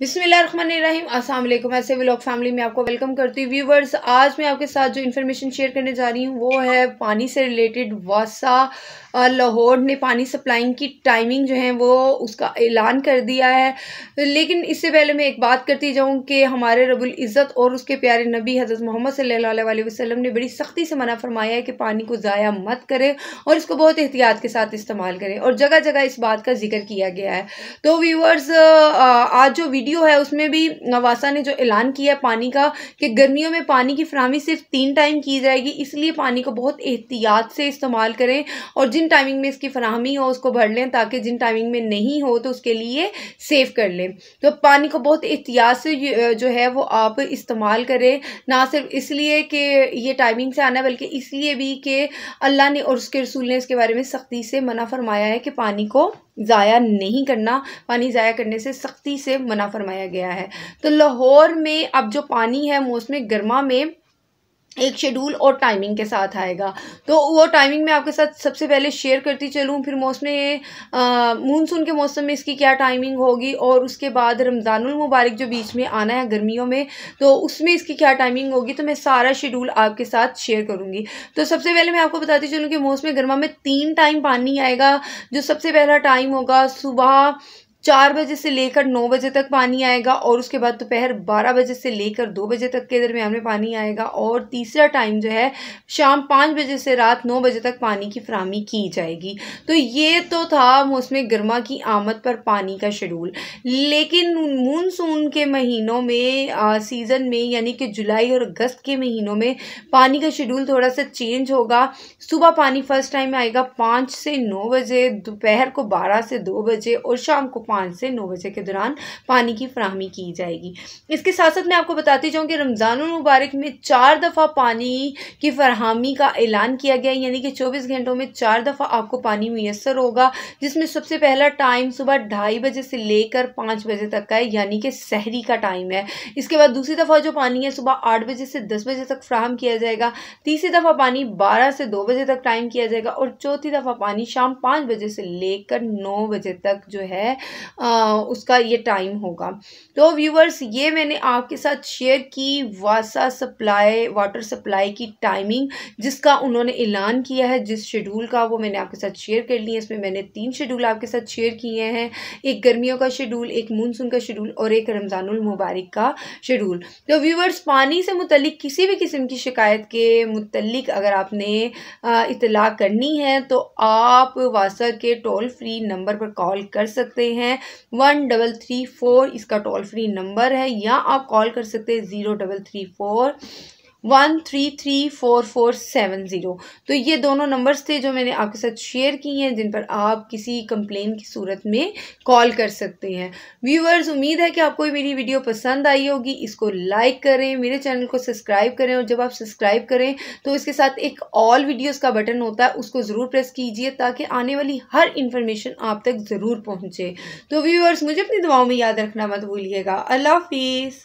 बिसमीम असल ऐसे व्लॉग फैमिली में आपको वेलकम करती हूँ व्यूवर्स आज मैं आपके साथ जो इन्फॉर्मेशन शेयर करने जा रही हूँ वो है पानी से रिलेटेड वासा लाहौर ने पानी सप्लाइंग की टाइमिंग जो है वो उसका ऐलान कर दिया है लेकिन इससे पहले मैं एक बात करती जाऊँ कि हमारे रबुल इज़्ज़त और उसके प्यारे नबी हज़रत मोहम्मद सल्ला वसम ने बड़ी सख्ती से मना फरमाया है कि पानी को ज़ाया मत करें और इसको बहुत एहतियात के साथ इस्तेमाल करें और जगह जगह इस बात का जिक्र किया गया है तो व्यूवर्स आज जो वीडियो वीडियो है उसमें भी नवासा ने जो ऐलान किया है पानी का कि गर्मियों में पानी की फ्राहमी सिर्फ तीन टाइम की जाएगी इसलिए पानी को बहुत एहतियात से इस्तेमाल करें और जिन टाइमिंग में इसकी फ्राहमी हो उसको भर लें ताकि जिन टाइमिंग में नहीं हो तो उसके लिए सेव कर लें तो पानी को बहुत एहतियात से जो है वो आप इस्तेमाल करें ना सिर्फ इसलिए कि ये टाइमिंग से आना बल्कि इसलिए भी कि अल्लाह ने और उसके रसूल ने इसके बारे में सख्ती से मना फरमाया है कि पानी को ज़ाया नहीं करना पानी ज़ाया करने से सख्ती से मना फरमाया गया है तो लाहौर में अब जो पानी है मौसम गर्मा में एक शेड्यूल और टाइमिंग के साथ आएगा तो वो टाइमिंग मैं आपके साथ सबसे पहले शेयर करती चलूँ फिर मौसम मानसून के मौसम में इसकी क्या टाइमिंग होगी और उसके बाद रमज़ानुल मुबारक जो बीच में आना है गर्मियों में तो उसमें इसकी क्या टाइमिंग होगी तो मैं सारा शेड्यूल आपके साथ शेयर करूँगी तो सबसे पहले मैं आपको बताती चलूँ कि मौसम गर्मा में तीन टाइम पानी आएगा जो सबसे पहला टाइम होगा सुबह चार बजे से लेकर नौ बजे तक पानी आएगा और उसके बाद दोपहर बारह बजे से लेकर दो बजे तक के दरमियान में पानी आएगा और तीसरा टाइम जो है शाम पाँच बजे से रात नौ बजे तक पानी की फ्राहमी की जाएगी तो ये तो था मौसम गर्मा की आमद पर पानी का शेड्यूल लेकिन मानसून के महीनों में सीज़न में यानी कि जुलाई और अगस्त के महीनों में पानी का शेड्यूल थोड़ा सा चेंज होगा सुबह पानी फर्स्ट टाइम आएगा पाँच से नौ बजे दोपहर को बारह से दो बजे और शाम को पाँच से नौ बजे के दौरान पानी की फ्राहमी की जाएगी इसके साथ साथ मैं आपको बताती जाऊँ कि रमज़ानमबारक में चार दफ़ा पानी की फरहमी का ऐलान किया गया यानी कि चौबीस घंटों में चार दफ़ा आपको पानी मैसर होगा जिसमें सबसे पहला टाइम सुबह ढाई बजे से लेकर पाँच बजे तक का है यानी कि शहरी का टाइम है इसके बाद दूसरी दफ़ा जो पानी है सुबह आठ बजे से दस बजे तक फ्राहम किया जाएगा तीसरी दफ़ा पानी बारह से दो बजे तक टाइम किया जाएगा और चौथी दफ़ा पानी शाम पाँच बजे से लेकर नौ बजे तक जो है उसका ये टाइम होगा तो व्यूवर्स ये मैंने आपके साथ शेयर की वासा सप्लाई वाटर सप्लाई की टाइमिंग जिसका उन्होंने ऐलान किया है जिस शेड्यूल का वो मैंने आपके साथ शेयर कर है इसमें मैंने तीन शेड्यूल आपके साथ शेयर किए हैं एक गर्मियों का शेड्यूल एक मानसून का शेड्यूल और एक रमज़ानुल मुबारक का शेड्यूल तो व्यूवर्स पानी से मुतलिक किसी भी किस्म की शिकायत के मुतलिक अगर आपने इतला करनी है तो आप वासा के टोल फ्री नंबर पर कॉल कर सकते हैं है वन डबल थ्री फोर इसका टोल फ्री नंबर है या आप कॉल कर सकते हैं zero double three four one three three four four seven zero तो ये दोनों नंबर्स थे जो मैंने आपके साथ शेयर किए हैं जिन पर आप किसी कंप्लेन की सूरत में कॉल कर सकते हैं व्यूअर्स उम्मीद है कि आपको मेरी वीडियो पसंद आई होगी इसको लाइक करें मेरे चैनल को सब्सक्राइब करें और जब आप सब्सक्राइब करें तो इसके साथ एक ऑल वीडियोज़ का बटन होता है उसको ज़रूर प्रेस कीजिए ताकि आने वाली हर इन्फॉर्मेशन आप तक ज़रूर पहुँचे तो व्यूअर्स मुझे अपनी दुआओं में याद रखना मत भूलिएगा अल्लाह हाफिज़